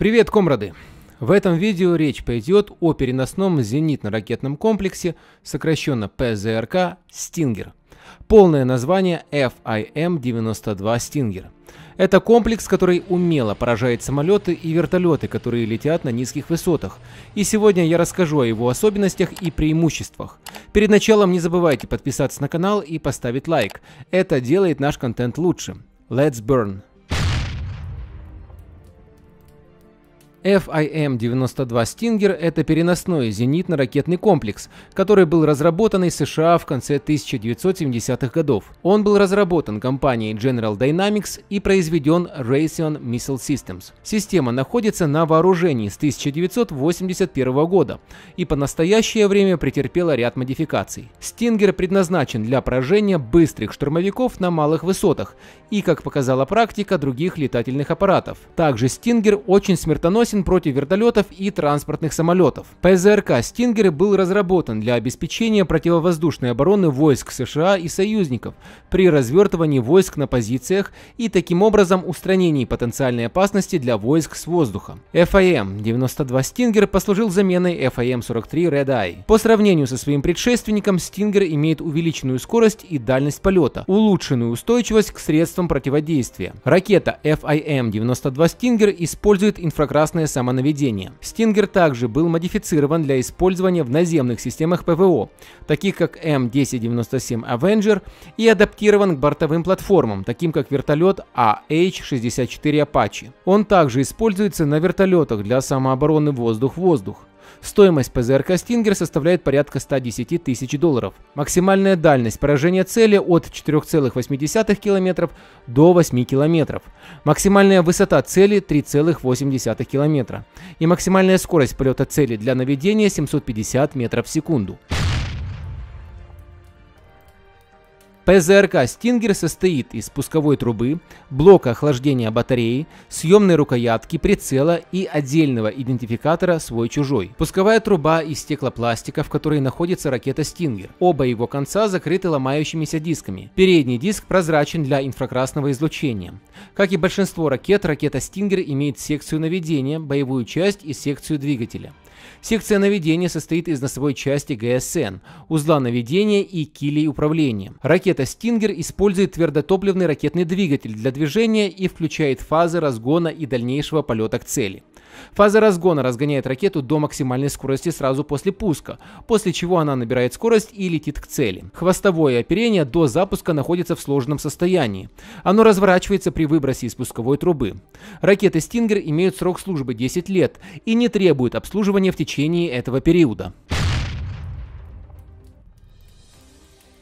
Привет, комрады! В этом видео речь пойдет о переносном зенитно-ракетном комплексе, сокращенно ПЗРК «Стингер». Полное название FIM-92 а «Стингер». Это комплекс, который умело поражает самолеты и вертолеты, которые летят на низких высотах. И сегодня я расскажу о его особенностях и преимуществах. Перед началом не забывайте подписаться на канал и поставить лайк. Это делает наш контент лучше. Let's burn! FIM-92 Stinger – это переносной зенитно-ракетный комплекс, который был разработан из США в конце 1970-х годов. Он был разработан компанией General Dynamics и произведен Raytheon Missile Systems. Система находится на вооружении с 1981 года и по настоящее время претерпела ряд модификаций. Stinger предназначен для поражения быстрых штурмовиков на малых высотах и, как показала практика, других летательных аппаратов. Также Stinger очень смертоносен опасен против вертолетов и транспортных самолетов. ПЗРК «Стингер» был разработан для обеспечения противовоздушной обороны войск США и союзников при развертывании войск на позициях и таким образом устранении потенциальной опасности для войск с воздуха. FAM-92 «Стингер» послужил заменой FAM-43 Red Eye. По сравнению со своим предшественником, «Стингер» имеет увеличенную скорость и дальность полета, улучшенную устойчивость к средствам противодействия. Ракета FIM-92 а «Стингер» использует инфракрасное безопасное самонаведение. Стингер также был модифицирован для использования в наземных системах ПВО, таких как М1097 Avenger, и адаптирован к бортовым платформам, таким как вертолет AH-64 а Apache. Он также используется на вертолетах для самообороны воздух-воздух. Стоимость ПЗРК «Стингер» составляет порядка 110 тысяч долларов. Максимальная дальность поражения цели от 4,8 км до 8 км. Максимальная высота цели 3,8 км. И максимальная скорость полета цели для наведения 750 метров в секунду. ПЗРК «Стингер» состоит из пусковой трубы, блока охлаждения батареи, съемной рукоятки, прицела и отдельного идентификатора «свой-чужой». Пусковая труба из стеклопластика, в которой находится ракета «Стингер». Оба его конца закрыты ломающимися дисками. Передний диск прозрачен для инфракрасного излучения. Как и большинство ракет, ракета «Стингер» имеет секцию наведения, боевую часть и секцию двигателя. Секция наведения состоит из носовой части ГСН, узла наведения и килей управления. Ракета ракета «Стингер» использует твердотопливный ракетный двигатель для движения и включает фазы разгона и дальнейшего полета к цели. Фаза разгона разгоняет ракету до максимальной скорости сразу после пуска, после чего она набирает скорость и летит к цели. Хвостовое оперение до запуска находится в сложном состоянии. Оно разворачивается при выбросе из пусковой трубы. Ракеты «Стингер» имеют срок службы 10 лет и не требуют обслуживания в течение этого периода.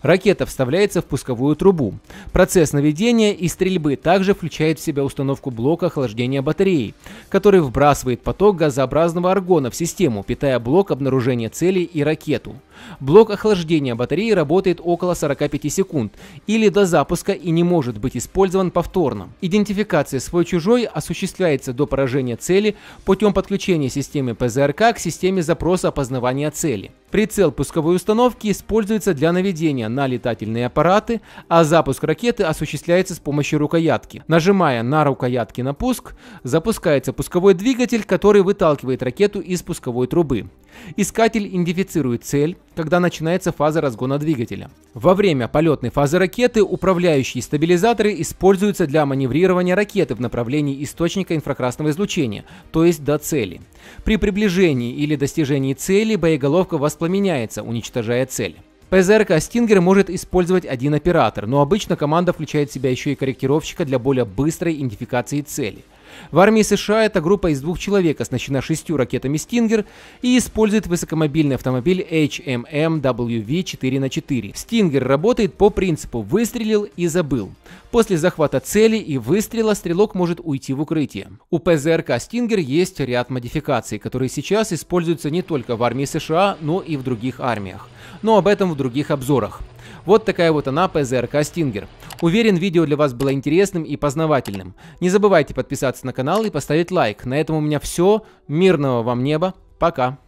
Ракета вставляется в пусковую трубу. Процесс наведения и стрельбы также включает в себя установку блока охлаждения батареи, который вбрасывает поток газообразного аргона в систему, питая блок обнаружения цели и ракету. Блок охлаждения батареи работает около 45 секунд или до запуска и не может быть использован повторно. Идентификация свой-чужой осуществляется до поражения цели путем подключения системы ПЗРК к системе запроса опознавания цели. Прицел пусковой установки используется для наведения на летательные аппараты, а запуск ракеты осуществляется с помощью рукоятки. Нажимая на рукоятки на пуск, запускается пусковой двигатель, который выталкивает ракету из пусковой трубы. Искатель идентифицирует цель, когда начинается фаза разгона двигателя. Во время полетной фазы ракеты управляющие стабилизаторы используются для маневрирования ракеты в направлении источника инфракрасного излучения, то есть до цели. При приближении или достижении цели боеголовка воспламеняется, уничтожая цель. ПЗРК «Стингер» может использовать один оператор, но обычно команда включает в себя еще и корректировщика для более быстрой идентификации цели – в армии США эта группа из двух человек оснащена шестью ракетами «Стингер» и использует высокомобильный автомобиль HMMWV 4х4. «Стингер» работает по принципу «выстрелил и забыл». После захвата цели и выстрела стрелок может уйти в укрытие. У ПЗРК «Стингер» есть ряд модификаций, которые сейчас используются не только в армии США, но и в других армиях. Но об этом в других обзорах. Вот такая вот она ПЗРК Стингер. Уверен, видео для вас было интересным и познавательным. Не забывайте подписаться на канал и поставить лайк. На этом у меня все. Мирного вам неба. Пока.